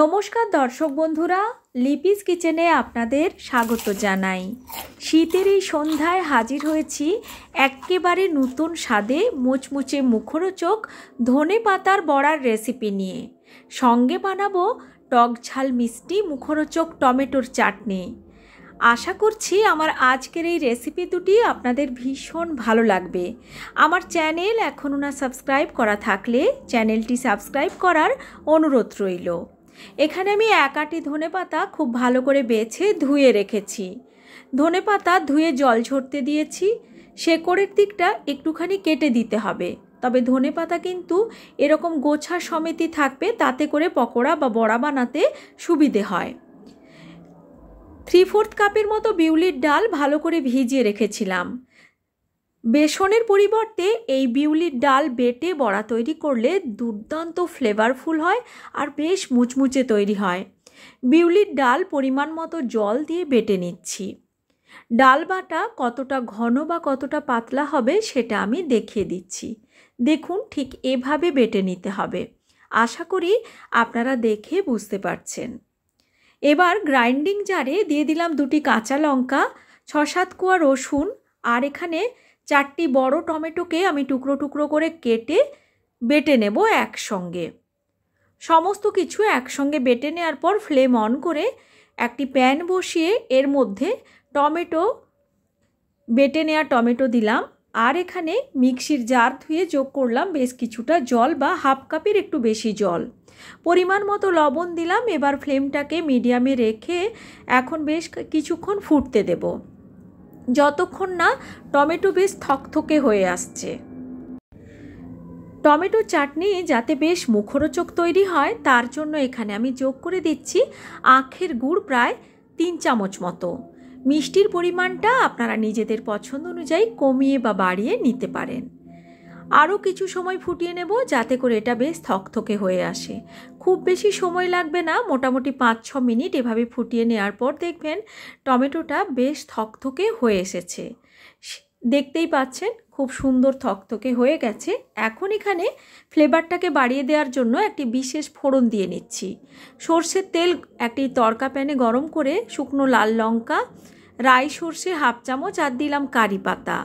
নমস্কার দর্শক বন্ধুরা লিপিস কিচেনে আপনাদের স্বাগত জানাই শীতের এই সন্ধ্যায় হাজির হয়েছি একেবারে নতুন স্বাদে মুচমুচে মুখরোচক ধনে পাতার বড়ার রেসিপি নিয়ে সঙ্গে বানাবো টক ঝাল মিষ্টি মুখরোচক টমেটোর চাটনি আশা করছি আমার আজকের এই রেসিপি দুটি আপনাদের ভীষণ ভালো লাগবে আমার চ্যানেল এখনও না সাবস্ক্রাইব করা থাকলে চ্যানেলটি সাবস্ক্রাইব করার অনুরোধ রইল এখানে আমি এক আটি ধনে পাতা খুব ভালো করে বেছে ধুয়ে রেখেছি ধনে পাতা ধুয়ে জল ঝরতে দিয়েছি শেকড়ের দিকটা একটুখানি কেটে দিতে হবে তবে ধনে পাতা কিন্তু এরকম গোছা সমেতি থাকবে তাতে করে পকোড়া বা বড়া বানাতে সুবিধে হয় থ্রি ফোর্থ কাপের মতো বিউলির ডাল ভালো করে ভিজিয়ে রেখেছিলাম বেসনের পরিবর্তে এই বিউলির ডাল বেটে বড়া তৈরি করলে দুর্দান্ত ফ্লেভারফুল হয় আর বেশ মুচমুচে তৈরি হয় বিউলির ডাল পরিমাণ মতো জল দিয়ে বেটে নিচ্ছি ডাল বাটা কতটা ঘন বা কতটা পাতলা হবে সেটা আমি দেখিয়ে দিচ্ছি দেখুন ঠিক এভাবে বেটে নিতে হবে আশা করি আপনারা দেখে বুঝতে পারছেন এবার গ্রাইন্ডিং জারে দিয়ে দিলাম দুটি কাঁচা লঙ্কা ছ সাত কুয়া রসুন আর এখানে চারটি বড় টমেটোকে আমি টুকরো টুকরো করে কেটে বেটে নেব একসঙ্গে সমস্ত কিছু একসঙ্গে বেটে নেওয়ার পর ফ্লেম অন করে একটি প্যান বসিয়ে এর মধ্যে টমেটো বেটে নেওয়া টমেটো দিলাম আর এখানে মিক্সির জার ধুয়ে যোগ করলাম বেশ কিছুটা জল বা হাফ কাপের একটু বেশি জল পরিমাণ মতো লবণ দিলাম এবার ফ্লেমটাকে মিডিয়ামে রেখে এখন বেশ কিছুক্ষণ ফুটতে দেবো যতক্ষণ না টমেটো বেশ থকথকে হয়ে আসছে টমেটো চাটনি যাতে বেশ মুখরোচক তৈরি হয় তার জন্য এখানে আমি যোগ করে দিচ্ছি আখের গুড় প্রায় তিন চামচ মতো মিষ্টির পরিমাণটা আপনারা নিজেদের পছন্দ অনুযায়ী কমিয়ে বা বাড়িয়ে নিতে পারেন আরও কিছু সময় ফুটিয়ে নেব যাতে করে এটা বেশ থকথকে হয়ে আসে খুব বেশি সময় লাগবে না মোটামুটি পাঁচ ছ মিনিট এভাবে ফুটিয়ে নেওয়ার পর দেখবেন টমেটোটা বেশ থকথকে হয়ে এসেছে দেখতেই পাচ্ছেন খুব সুন্দর থকথকে হয়ে গেছে এখন এখানে ফ্লেভারটাকে বাড়িয়ে দেওয়ার জন্য একটি বিশেষ ফোড়ন দিয়ে নিচ্ছি সর্ষের তেল একটি তরকা প্যানে গরম করে শুকনো লাল লঙ্কা রাই সর্ষে হাফ চামচ আর দিলাম কারি পাতা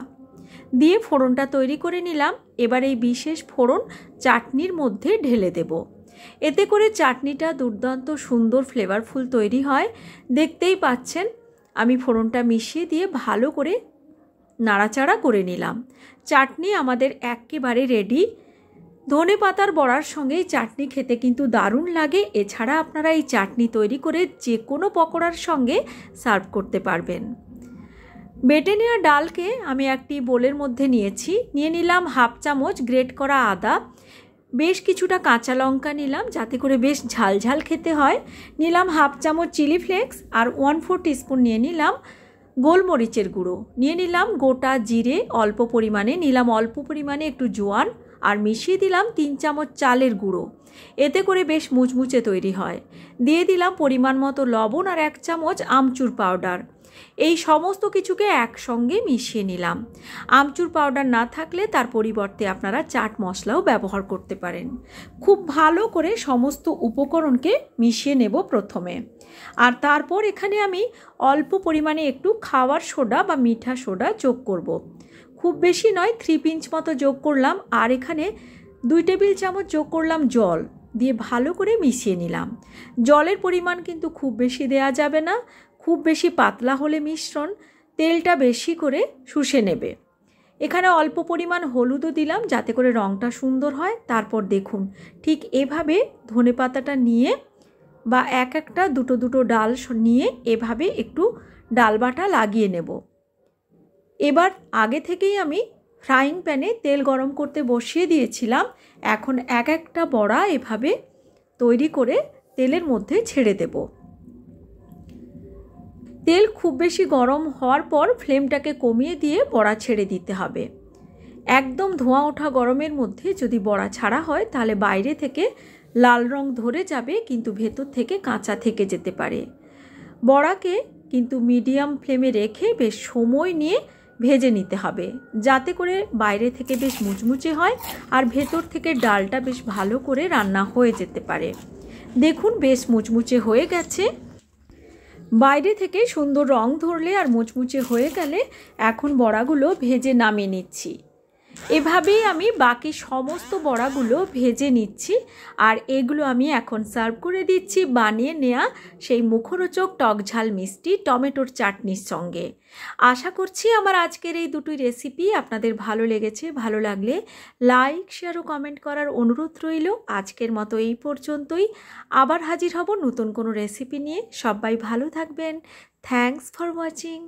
দিয়ে ফোড়নটা তৈরি করে নিলাম এবার এই বিশেষ ফোড়ন চাটনির মধ্যে ঢেলে দেব এতে করে চাটনিটা দুর্দান্ত সুন্দর ফ্লেভারফুল তৈরি হয় দেখতেই পাচ্ছেন আমি ফোড়নটা মিশিয়ে দিয়ে ভালো করে নাড়াচাড়া করে নিলাম চাটনি আমাদের একেবারে রেডি ধনে পাতার বড়ার সঙ্গে চাটনি খেতে কিন্তু দারুণ লাগে এছাড়া আপনারা এই চাটনি তৈরি করে যে কোনো পকোড়ার সঙ্গে সার্ভ করতে পারবেন বেটে নেওয়া ডালকে আমি একটি বোলের মধ্যে নিয়েছি নিয়ে নিলাম হাফ চামচ গ্রেট করা আদা বেশ কিছুটা কাঁচা লঙ্কা নিলাম যাতে করে বেশ ঝাল ঝাল খেতে হয় নিলাম হাফ চামচ চিলি ফ্লেক্স আর ওয়ান ফোর টিস্পুন নিয়ে নিলাম গোলমরিচের গুঁড়ো নিয়ে নিলাম গোটা জিরে অল্প পরিমাণে নিলাম অল্প পরিমাণে একটু জোয়ান আর মিশিয়ে দিলাম তিন চামচ চালের গুঁড়ো এতে করে বেশ মুচমুচে তৈরি হয় দিয়ে দিলাম পরিমাণ মতো লবণ আর এক চামচ আমচুর পাউডার এই সমস্ত কিছুকে একসঙ্গে মিশিয়ে নিলাম আমচুর পাউডার না থাকলে তার পরিবর্তে আপনারা চাট মশলাও ব্যবহার করতে পারেন খুব ভালো করে সমস্ত উপকরণকে মিশিয়ে নেব প্রথমে আর তারপর এখানে আমি অল্প পরিমাণে একটু খাওয়ার সোডা বা মিঠা সোডা যোগ করব। খুব বেশি নয় থ্রি পিঞ্চ মতো যোগ করলাম আর এখানে দুই টেবিল চামচ যোগ করলাম জল দিয়ে ভালো করে মিশিয়ে নিলাম জলের পরিমাণ কিন্তু খুব বেশি দেয়া যাবে না খুব বেশি পাতলা হলে মিশ্রণ তেলটা বেশি করে শুষে নেবে এখানে অল্প পরিমাণ হলুদও দিলাম যাতে করে রঙটা সুন্দর হয় তারপর দেখুন ঠিক এভাবে ধনে পাতাটা নিয়ে বা এক একটা দুটো দুটো ডাল নিয়ে এভাবে একটু ডালবাটা লাগিয়ে নেব এবার আগে থেকেই আমি ফ্রাইং প্যানে তেল গরম করতে বসিয়ে দিয়েছিলাম এখন এক একটা বড়া এভাবে তৈরি করে তেলের মধ্যে ছেড়ে দেবো তেল খুব বেশি গরম হওয়ার পর ফ্লেমটাকে কমিয়ে দিয়ে বড়া ছেড়ে দিতে হবে একদম ধোঁয়া ওঠা গরমের মধ্যে যদি বড়া ছাড়া হয় তাহলে বাইরে থেকে লাল রং ধরে যাবে কিন্তু ভেতর থেকে কাঁচা থেকে যেতে পারে বড়াকে কিন্তু মিডিয়াম ফ্লেমে রেখে বেশ সময় নিয়ে ভেজে নিতে হবে যাতে করে বাইরে থেকে বেশ মুচমুচে হয় আর ভেতর থেকে ডালটা বেশ ভালো করে রান্না হয়ে যেতে পারে দেখুন বেশ মুচমুচে হয়ে গেছে বাইরে থেকে সুন্দর রং ধরলে আর মুচমুচে হয়ে গেলে এখন বড়াগুলো ভেজে নামিয়ে নিচ্ছি এভাবেই আমি বাকি সমস্ত বড়াগুলো ভেজে নিচ্ছি আর এগুলো আমি এখন সার্ভ করে দিচ্ছি বানিয়ে নেয়া সেই মুখরোচক টকঝাল মিষ্টি টমেটোর চাটনির সঙ্গে আশা করছি আমার আজকের এই দুটি রেসিপি আপনাদের ভালো লেগেছে ভালো লাগলে লাইক শেয়ার ও কমেন্ট করার অনুরোধ রইল আজকের মতো এই পর্যন্তই আবার হাজির হব নতুন কোনো রেসিপি নিয়ে সবাই ভালো থাকবেন থ্যাংকস ফর ওয়াচিং